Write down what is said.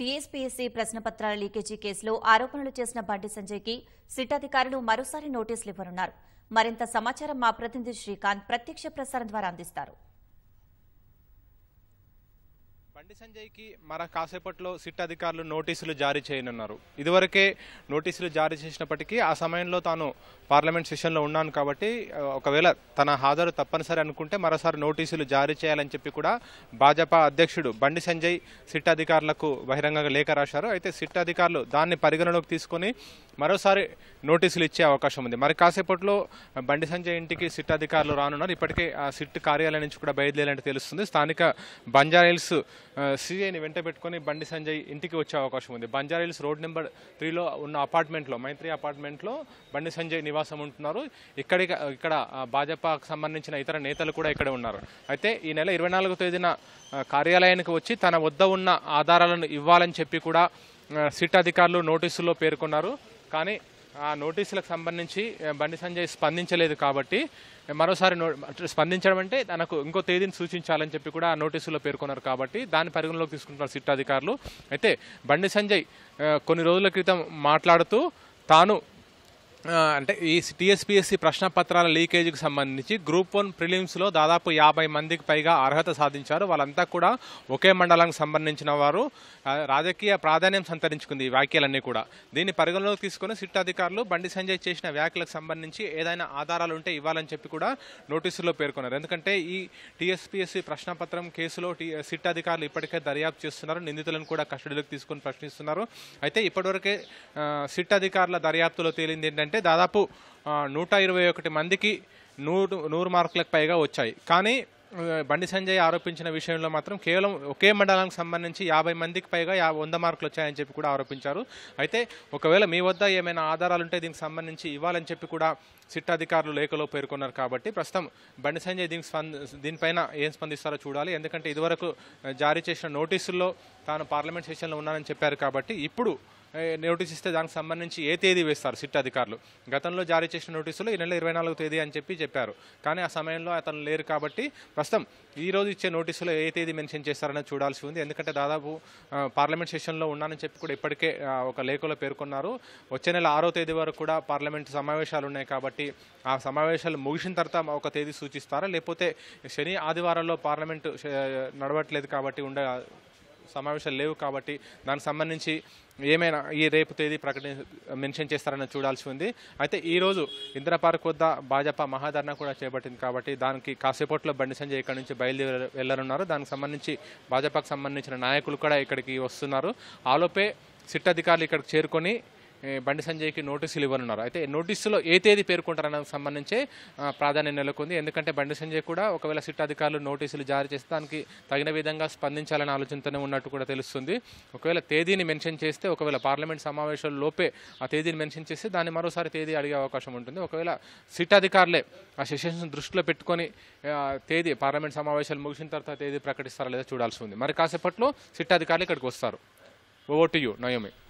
TSPSC ప్రశ్నపత్రాల leakage కేసులో ఆరోపణలు చేసిన బండి సంజయ్కి సిట్ అధికారులు మరోసారి నోటీసులు ఇవ్వనున్నారు మరింత సమాచారం మా ప్రతినిధి శ్రీకాంత్ ప్రత్యక్ష ప్రసారం ద్వారా అందిస్తారు బండి సంజయ్కి మన కాసేపట్లో సిట్ అధికారులు నోటీసులు జారీ చేయనున్నారు ఇదివరకే నోటీసులు జారీ చేసినప్పటికీ ఆ సమయంలో తాను పార్లమెంట్ సెషన్లో ఉన్నాను కాబట్టి ఒకవేళ తన హాజరు తప్పనిసరి అనుకుంటే మరోసారి నోటీసులు జారీ చేయాలని చెప్పి కూడా భాజపా అధ్యక్షుడు బండి సంజయ్ సిట్ అధికారులకు బహిరంగంగా లేఖ రాశారు అయితే సిట్ అధికారులు దాన్ని పరిగణలోకి తీసుకొని మరోసారి నోటీసులు ఇచ్చే అవకాశం ఉంది మరి కాసేపట్లో బండి సంజయ్ ఇంటికి సిట్ అధికారులు రానున్నారు ఇప్పటికే ఆ సిట్ కార్యాలయం నుంచి కూడా బయలుదేరాలంటే తెలుస్తుంది స్థానిక బంజారైల్స్ సీఐని వెంట పెట్టుకొని బండి సంజయ్ ఇంటికి వచ్చే అవకాశం ఉంది బంజారాహిల్స్ రోడ్ నెంబర్ త్రీలో ఉన్న అపార్ట్మెంట్లో మైత్రి అపార్ట్మెంట్లో బండి సంజయ్ నివాసం ఉంటున్నారు ఇక్కడి ఇక్కడ భాజపాకు సంబంధించిన ఇతర నేతలు కూడా ఇక్కడే ఉన్నారు అయితే ఈ నెల ఇరవై నాలుగో తేదీన కార్యాలయానికి వచ్చి తన వద్ద ఉన్న ఆధారాలను ఇవ్వాలని చెప్పి కూడా సిట్ అధికారులు నోటీసుల్లో పేర్కొన్నారు కానీ ఆ నోటీసులకు సంబంధించి బండి సంజయ్ స్పందించలేదు కాబట్టి మరోసారి స్పందించడం అంటే తనకు ఇంకో తేదీని సూచించాలని చెప్పి కూడా ఆ నోటీసులో పేర్కొన్నారు కాబట్టి దాన్ని పరిగణలోకి తీసుకుంటున్నారు సిట్ అధికారులు అయితే బండి సంజయ్ కొన్ని రోజుల క్రితం మాట్లాడుతూ తాను అంటే ఈ టీఎస్పీఎస్సీ ప్రశ్న పత్రాల లీకేజీకి సంబంధించి గ్రూప్ వన్ ప్రిలిమ్స్లో దాదాపు యాభై మందికి పైగా అర్హత సాధించారు వాళ్ళంతా కూడా ఒకే మండలానికి సంబంధించిన వారు రాజకీయ ప్రాధాన్యం సంతరించుకుంది ఈ వ్యాఖ్యలన్నీ కూడా దీన్ని పరిగణలోకి తీసుకుని సిట్ అధికారులు బండి సంజయ్ చేసిన వ్యాఖ్యలకు సంబంధించి ఏదైనా ఆధారాలు ఉంటే ఇవ్వాలని చెప్పి కూడా నోటీసులో పేర్కొన్నారు ఎందుకంటే ఈ టీఎస్పీఎస్సీ ప్రశ్నపత్రం కేసులో సిట్ అధికారులు ఇప్పటికే దర్యాప్తు చేస్తున్నారు నిందితులను కూడా కస్టడీలోకి తీసుకుని ప్రశ్నిస్తున్నారు అయితే ఇప్పటివరకే సిట్ అధికారుల దర్యాప్తులో తేలింది ఏంటంటే అంటే దాదాపు నూట ఇరవై ఒకటి మందికి నూరు నూరు మార్కులకు పైగా వచ్చాయి కానీ బండి సంజయ్ ఆరోపించిన విషయంలో మాత్రం కేవలం ఒకే మండలానికి సంబంధించి యాభై మందికి పైగా యా వంద మార్కులు వచ్చాయని చెప్పి కూడా ఆరోపించారు అయితే ఒకవేళ మీ వద్ద ఏమైనా ఆధారాలు ఉంటే దీనికి సంబంధించి ఇవ్వాలని చెప్పి కూడా సిట్ అధికారులు లేఖలో పేర్కొన్నారు కాబట్టి ప్రస్తుతం బండి సంజయ్ దీనికి స్పంద దీనిపైన ఏం స్పందిస్తారో చూడాలి ఎందుకంటే ఇదివరకు జారీ చేసిన నోటీసుల్లో తాను పార్లమెంట్ సెషన్లో ఉన్నానని చెప్పారు కాబట్టి ఇప్పుడు నోటీస్ ఇస్తే దానికి సంబంధించి ఏ తేదీ వేస్తారు సిట్ అధికారులు గతంలో జారీ చేసిన నోటీసులు ఈ నెల ఇరవై నాలుగు తేదీ అని చెప్పి చెప్పారు కానీ ఆ సమయంలో అతను లేరు కాబట్టి ప్రస్తుతం ఈరోజు ఇచ్చే నోటీసులో ఏ తేదీ మెన్షన్ చేస్తారనేది చూడాల్సి ఉంది ఎందుకంటే దాదాపు పార్లమెంట్ సెషన్లో ఉన్నానని చెప్పి కూడా ఇప్పటికే ఒక లేఖలో పేర్కొన్నారు వచ్చే నెల ఆరో తేదీ వరకు కూడా పార్లమెంట్ సమావేశాలు ఉన్నాయి కాబట్టి ఆ సమావేశాలు ముగిసిన తర్వాత ఒక తేదీ సూచిస్తారా లేకపోతే శని ఆదివారాల్లో పార్లమెంటు నడవట్లేదు కాబట్టి ఉండే సమావేశాలు లేవు కాబట్టి దానికి సంబంధించి ఏమైనా ఈ రేపు తేదీ ప్రకటి మెన్షన్ చేస్తారని చూడాల్సి ఉంది అయితే ఈరోజు ఇంద్రపార్క్ వద్ద భాజపా మహాధర్నా కూడా చేపట్టింది కాబట్టి దానికి కాసేపట్లో బండి సంజయ్ ఇక్కడ నుంచి బయలుదేరి వెళ్ళనున్నారు దానికి సంబంధించి భాజపాకు సంబంధించిన నాయకులు కూడా ఇక్కడికి వస్తున్నారు ఆలోపే సిట్ అధికారులు ఇక్కడికి చేరుకొని బండి సంజయ్కి నోటీసులు ఇవ్వనున్నారు అయితే నోటీసులో ఏ తేదీ పేర్కొంటారన్న సంబంధించి ప్రాధాన్యం నెలకొంది ఎందుకంటే బండి సంజయ్ కూడా ఒకవేళ సిట్ అధికారులు నోటీసులు జారీ చేస్తే దానికి తగిన విధంగా స్పందించాలనే ఆలోచనతోనే ఉన్నట్టు కూడా తెలుస్తుంది ఒకవేళ తేదీని మెన్షన్ చేస్తే ఒకవేళ పార్లమెంట్ సమావేశాల లోపే ఆ తేదీని మెన్షన్ చేస్తే దాన్ని మరోసారి తేదీ అడిగే అవకాశం ఉంటుంది ఒకవేళ సిట్ అధికారులే ఆ సెషన్స్ దృష్టిలో పెట్టుకొని తేదీ పార్లమెంట్ సమావేశాలు ముగిసిన తర్వాత తేదీ ప్రకటిస్తారా లేదా చూడాల్సి ఉంది మరి కాసేపట్లో సిట్ అధికారులు ఇక్కడికి వస్తారు ఓవర్ టు యూ నయోమి